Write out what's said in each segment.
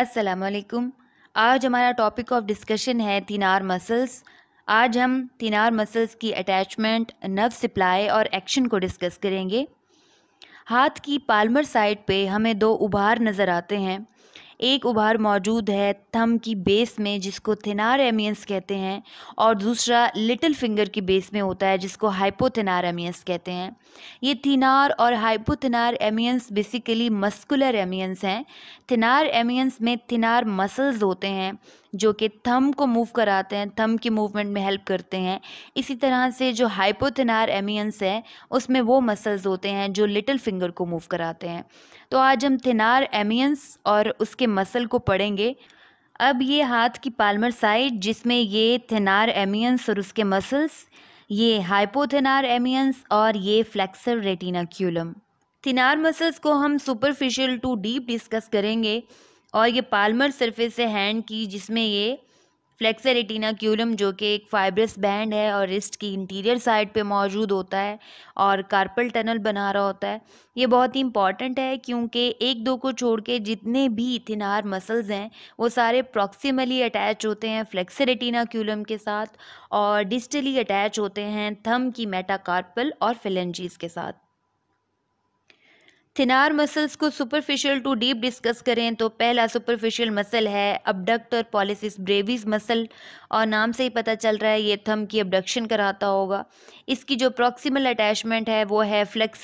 अस्सलाम आज हमारा टॉपिक ऑफ डिस्कशन है तीनार मसल्स आज हम तीनार मसल्स की अटैचमेंट नर्व सप्लाई और एक्शन को डिस्कस करेंगे हाथ की पालमर साइड पे हमें दो उभार नज़र आते हैं एक उभार मौजूद है थम की बेस में जिसको थेनार एमियंस कहते हैं और दूसरा लिटिल फिंगर की बेस में होता है जिसको हाइपोथेनार एमियंस कहते हैं ये थिनार और हाइपोथेनार एमियंस बेसिकली मस्कुलर एमियंस हैं थिनार एमियंस में थिनार मसल्स होते हैं जो कि थम को मूव कराते हैं थम की मूवमेंट में हेल्प करते हैं इसी तरह से जो हाइपोथेनार एमियंस है उसमें वो मसल्स होते हैं जो लिटिल फिंगर को मूव कराते हैं तो आज हम थिनार एमियंस और उसके मसल को पढ़ेंगे अब ये हाथ की पालमर साइड जिसमें ये थिनार एमियंस और उसके मसल्स ये हाइपोथिनार एमियंस और ये फ्लैक्सर रेटिनाक्यूलम थिनार मसल्स को हम सुपरफिशियल टू डीप डिस्कस करेंगे और ये पालमर सरफेस है हैंड की जिसमें ये फ्लेक्सर क्यूलम जो कि एक फाइब्रस बैंड है और रिस्ट की इंटीरियर साइड पे मौजूद होता है और कार्पल टनल बना रहा होता है ये बहुत ही इंपॉर्टेंट है क्योंकि एक दो को छोड़ के जितने भी इथिनार मसल्स हैं वो सारे प्रॉक्सिमली अटैच होते हैं फ्लेक्सर क्यूलम के साथ और डिस्टली अटैच होते हैं थम की मेटाकार्पल और फिलेंजीज के साथ थिनार मसल्स को सुपरफिशियल टू डीप डिस्कस करें तो पहला सुपरफिशियल मसल है abductor pollicis brevis muscle और नाम से ही पता चल रहा है ये थम की अबडक्शन कराता होगा इसकी जो प्रॉक्सिमल अटैचमेंट है वो है फ्लेक्स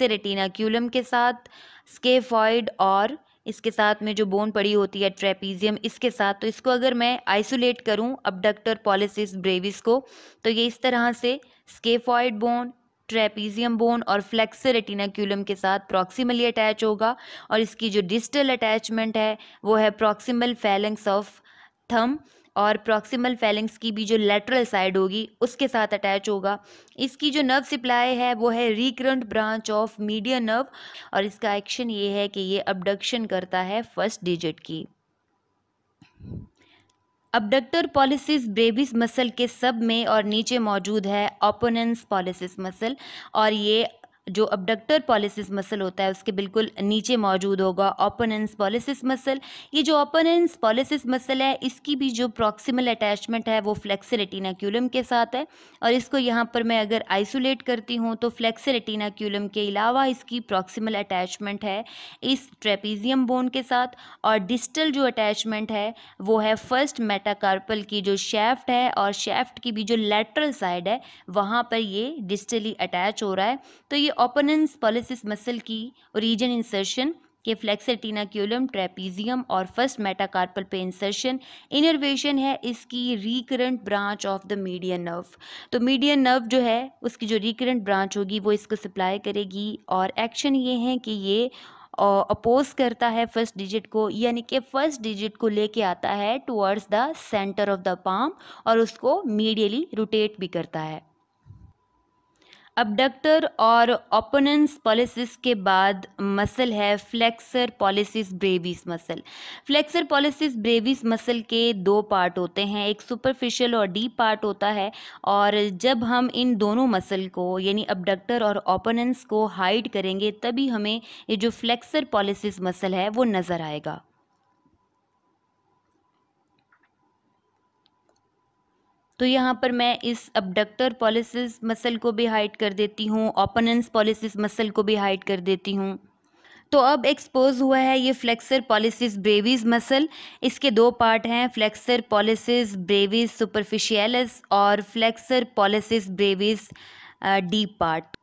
क्यूलम के साथ स्केफॉइड और इसके साथ में जो बोन पड़ी होती है ट्रेपीजियम इसके साथ तो इसको अगर मैं आइसोलेट करूँ अबडक्ट और पॉलिसिस ब्रेविस को तो ये इस तरह से स्केफॉइड बोन ट्रेपीजियम बोन और फ्लेक्सर रेटिनाक्यूलम के साथ प्रॉक्सिमली अटैच होगा और इसकी जो डिस्टल अटैचमेंट है वो है प्रॉक्सिमल फैलेंस ऑफ थम और प्रॉक्सिमल फैलेंस की भी जो लेटरल साइड होगी उसके साथ अटैच होगा इसकी जो नर्व सप्लाई है वो है recurrent branch of median nerve और इसका एक्शन ये है कि ये अबडक्शन करता है फर्स्ट डिजिट की अबडक्टर पॉलिसिस ब्रेविस मसल के सब में और नीचे मौजूद है ओपोनेंस पॉलिसिस मसल और ये जो अबडक्टर पॉलिसिस मसल होता है उसके बिल्कुल नीचे मौजूद होगा ओपोनेंस पॉलिसिस मसल ये जो ओपोनेंस पॉलिसिस मसल है इसकी भी जो प्रॉक्सिमल अटैचमेंट है वो फ्लेक्सर के साथ है और इसको यहाँ पर मैं अगर आइसोलेट करती हूँ तो फ्लेक्सर के अलावा इसकी प्रॉक्सिमल अटैचमेंट है इस ट्रेपीजियम बोन के साथ और डिस्टल जो अटैचमेंट है वो है फर्स्ट मेटाकार्पल की जो शेफ्ट है और शेफ्ट की भी जो लेटरल साइड है वहाँ पर ये डिस्टली अटैच हो रहा है तो ये ओपोनेंस पॉलिसिस मसल की ओरिजिन इंसर्शन के टीनाक्यूलम ट्रेपीजियम और फर्स्ट मेटाकार्पल पे इंसर्शन इनर्वेशन है इसकी recurrent branch of the median nerve तो मीडियन नर्व जो है उसकी जो रिकरेंट ब्रांच होगी वो इसको सप्लाई करेगी और एक्शन ये है कि ये अपोज करता है फर्स्ट डिजिट को यानी कि फर्स्ट डिजिट को लेके आता है towards the centre of the palm और उसको मीडियली रोटेट भी करता है अबडक्टर और ओपोनेंस पॉलिसिस के बाद मसल है flexor pollicis brevis muscle flexor pollicis brevis muscle के दो पार्ट होते हैं एक सुपरफिशियल और डीप पार्ट होता है और जब हम इन दोनों मसल को यानी अबडक्टर और ओपोनेंस को हाइड करेंगे तभी हमें ये जो फ्लेक्सर पॉलिसिस मसल है वो नज़र आएगा तो यहाँ पर मैं इस अबडक्टर पॉलिसिस मसल को भी हाइट कर देती हूँ ओपनेंस पॉलिसिस मसल को भी हाइट कर देती हूँ तो अब एक्सपोज हुआ है ये फ्लेक्सर पॉलिसिस ब्रेविस मसल इसके दो पार्ट हैं फ्लेक्सर पॉलिसिस ब्रेविस सुपरफिशियलस और flexor pollicis brevis deep part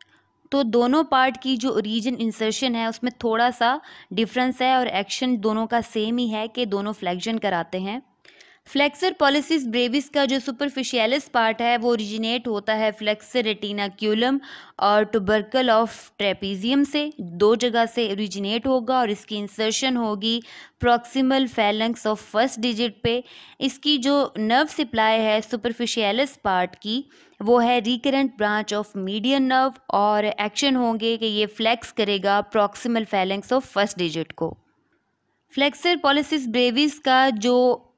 तो दोनों पार्ट की जो ओरिजिन इंसर्शन है उसमें थोड़ा सा डिफरेंस है और एक्शन दोनों का सेम ही है कि दोनों फ्लैक्शन कराते हैं फ्लेक्सर पॉलिसिस ब्रेविस का जो सुपरफिशियलिस पार्ट है वो ओरिजिनेट होता है फ्लेक्सर रेटिनाक्यूलम और टुबर्कल ऑफ ट्रेपीजियम से दो जगह से ओरिजिनेट होगा और इसकी इंसर्शन होगी proximal phalanx of first digit पे इसकी जो नर्व सप्लाई है सुपरफिशियलिस पार्ट की वो है recurrent branch of median nerve और एक्शन होंगे कि ये फ्लैक्स करेगा proximal phalanx of first digit को फ्लेक्सर पॉलिसिस ब्रेविस का जो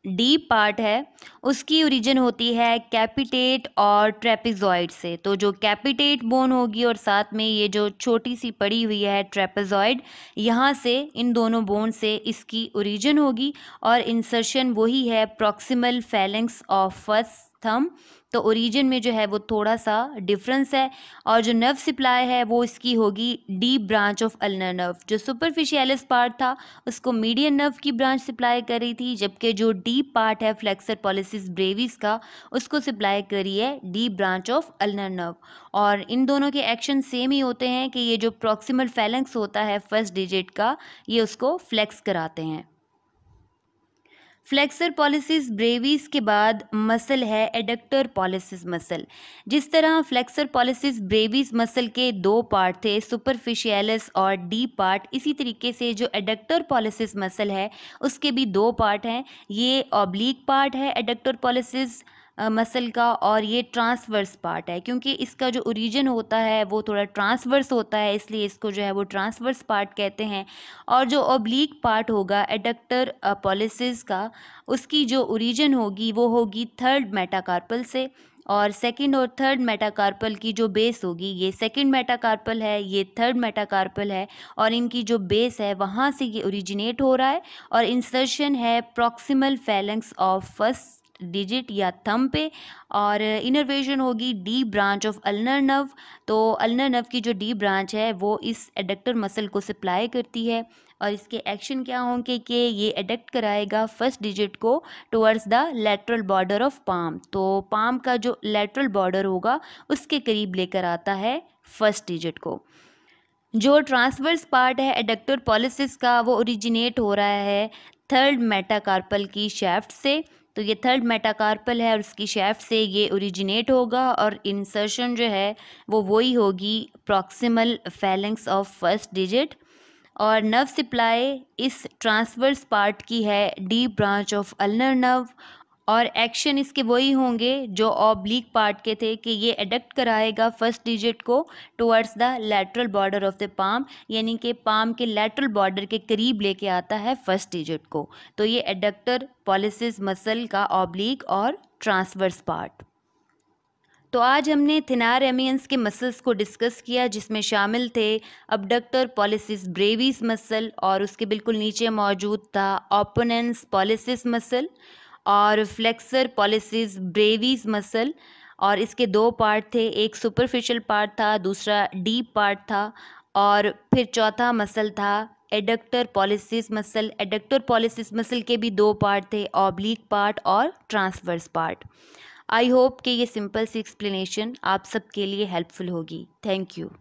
डी पार्ट है उसकी ओरिजिन होती है कैपिटेट और ट्रेपिजॉइड से तो जो कैपिटेट बोन होगी और साथ में ये जो छोटी सी पड़ी हुई है ट्रेपिजॉइड यहाँ से इन दोनों बोन से इसकी ओरिजिन होगी और इंसर्शन वही है प्रॉक्सिमल फैलेंस ऑफ फर्स्ट थम तो ओरिजिन में जो है वो थोड़ा सा डिफरेंस है और जो नर्व सप्लाई है वो इसकी होगी deep branch of ulnar nerve जो सुपरफिशियलिस पार्ट था उसको मीडियन नर्व की ब्रांच सप्लाई कर रही थी जबकि जो डीप पार्ट है फ्लेक्सर पॉलिसिस ब्रेविस का उसको सप्लाई करी है deep branch of ulnar nerve और इन दोनों के एक्शन सेम ही होते हैं कि ये जो प्रॉक्सिमल फैलेंक्स होता है फर्स्ट डिजिट का ये उसको फ्लैक्स कराते हैं फ्लेक्सर पॉलिसिस ब्रेविस के बाद मसल है एडक्टर पॉलिसिस मसल जिस तरह फ्लेक्सर पॉलिसिस ब्रेविस मसल के दो पार्ट थे सुपरफिशियलिस और डीप पार्ट इसी तरीके से जो एडक्टर पॉलिसिस मसल है उसके भी दो पार्ट हैं ये ऑब्लिक पार्ट है एडक्टर पॉलिसिस मसल का और ये ट्रांसवर्स पार्ट है क्योंकि इसका जो ओरिजिन होता है वो थोड़ा ट्रांसवर्स होता है इसलिए इसको जो है वो ट्रांसवर्स पार्ट कहते हैं और जो ओब्लिक पार्ट होगा एडक्टर पॉलिसिस का उसकी जो ओरिजिन होगी वो होगी थर्ड मेटाकार्पल से और सेकंड और थर्ड मेटाकार्पल की जो बेस होगी ये सेकंड मेटाकार्पल है ये थर्ड मेटाकार्पल है और इनकी जो बेस है वहाँ से ये ओरिजिनेट हो रहा है और इंसर्शन है proximal phalanx of first digit या थम पे और इनर्वेशन होगी deep branch of ulnar nerve तो अल्नर नर्व की जो डी ब्रांच है वो इस एडक्टर मसल को सप्लाई करती है और इसके एक्शन क्या होंगे कि ये एडक्ट कराएगा फर्स्ट डिजिट को towards the lateral border of palm तो पाम का जो लेटरल बॉर्डर होगा उसके करीब लेकर आता है फर्स्ट डिजिट को जो ट्रांसवर्स पार्ट है एडक्टर पॉलिसिस का वो ओरिजिनेट हो रहा है थर्ड मेटाकार्पल की शेफ्ट से तो ये थर्ड मेटाकार्पल है और उसकी शेफ से ये ओरिजिनेट होगा और इंसर्शन जो है वो वही होगी proximal phalanx of first digit और नर्व सप्लाई इस ट्रांसवर्स पार्ट की है deep branch of ulnar nerve और एक्शन इसके वही होंगे जो ऑब्लिक पार्ट के थे कि ये एडक्ट कराएगा फर्स्ट डिजिट को towards the lateral border of the palm यानी कि पाम के लेटरल बॉर्डर के करीब लेके आता है फर्स्ट डिजिट को तो ये एडक्टर पॉलिसिस मसल का ऑब्लिक और ट्रांसवर्स पार्ट तो आज हमने थिनार एमियंस के मसल्स को डिस्कस किया जिसमें शामिल थे अबडक्टर पॉलिसिस ब्रेविस मसल और उसके बिल्कुल नीचे मौजूद था ओपोनेंस पॉलिसिस मसल और फ्लेक्सर पॉलिसिस ब्रेवीज मसल और इसके दो पार्ट थे एक सुपरफिशियल पार्ट था दूसरा डीप पार्ट था और फिर चौथा मसल था adductor pollicis muscle adductor pollicis muscle के भी दो पार्ट थे ऑब्लिक पार्ट और ट्रांसवर्स पार्ट आई होप कि ये सिंपल सी एक्सप्लेनेशन आप सबके लिए हेल्पफुल होगी थैंक यू